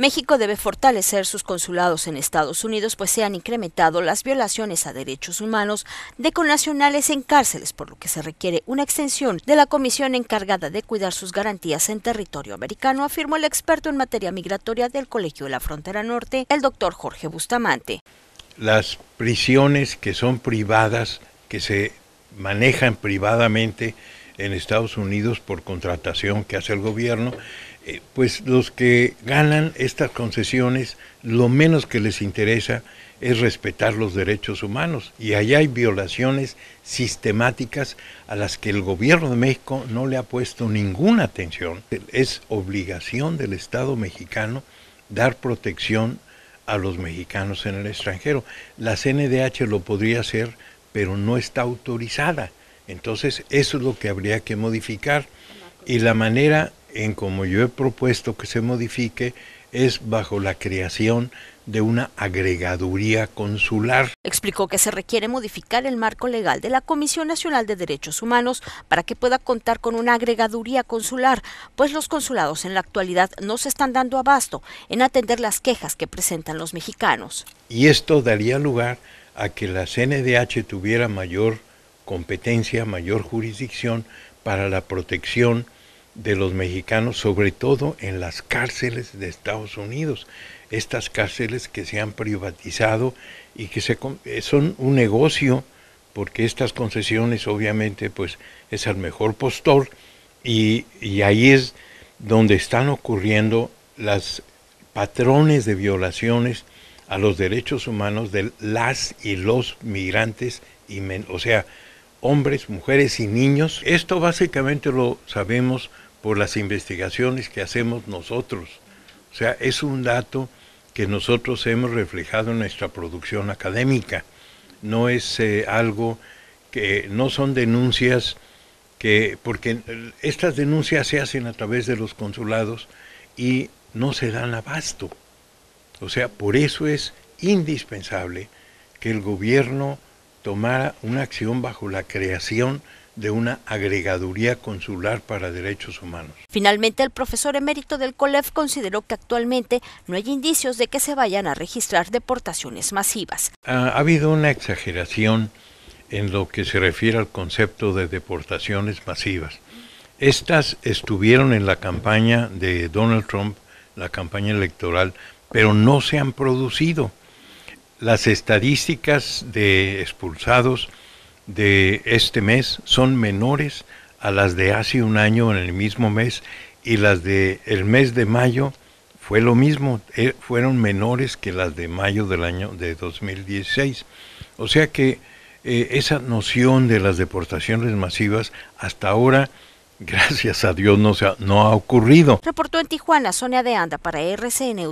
México debe fortalecer sus consulados en Estados Unidos, pues se han incrementado las violaciones a derechos humanos de connacionales en cárceles, por lo que se requiere una extensión de la comisión encargada de cuidar sus garantías en territorio americano, afirmó el experto en materia migratoria del Colegio de la Frontera Norte, el doctor Jorge Bustamante. Las prisiones que son privadas, que se manejan privadamente en Estados Unidos por contratación que hace el gobierno, eh, pues los que ganan estas concesiones, lo menos que les interesa es respetar los derechos humanos. Y allá hay violaciones sistemáticas a las que el gobierno de México no le ha puesto ninguna atención. Es obligación del Estado mexicano dar protección a los mexicanos en el extranjero. La CNDH lo podría hacer, pero no está autorizada. Entonces, eso es lo que habría que modificar. Y la manera en como yo he propuesto que se modifique, es bajo la creación de una agregaduría consular. Explicó que se requiere modificar el marco legal de la Comisión Nacional de Derechos Humanos para que pueda contar con una agregaduría consular, pues los consulados en la actualidad no se están dando abasto en atender las quejas que presentan los mexicanos. Y esto daría lugar a que la CNDH tuviera mayor competencia, mayor jurisdicción para la protección de los mexicanos, sobre todo en las cárceles de Estados Unidos. Estas cárceles que se han privatizado y que se, eh, son un negocio, porque estas concesiones obviamente pues es el mejor postor y, ahí es donde están ocurriendo las patrones de violaciones a los derechos humanos de las y los migrantes, y o sea, hombres, mujeres y niños. Esto básicamente lo sabemos por las investigaciones que hacemos nosotros. O sea, es un dato que nosotros hemos reflejado en nuestra producción académica. No es eh, algo que no son denuncias que porque estas denuncias se hacen a través de los consulados y no se dan abasto. O sea, por eso es indispensable que el gobierno tomara una acción bajo la creación de una agregaduría consular para derechos humanos. Finalmente, el profesor emérito del COLEF consideró que actualmente no hay indicios de que se vayan a registrar deportaciones masivas. Ha, habido una exageración en lo que se refiere al concepto de deportaciones masivas. Estas estuvieron en la campaña de Donald Trump, la campaña electoral, pero no se han producido. Las estadísticas de expulsados de este mes son menores a las de hace un año en el mismo mes y las de el mes de mayo fue lo mismo, eh, fueron menores que las de mayo del año de 2016. O sea que eh, esa noción de las deportaciones masivas hasta ahora, gracias a Dios, no, se ha, no ha ocurrido. Reportó en Tijuana, Sonia de Anda para RCN,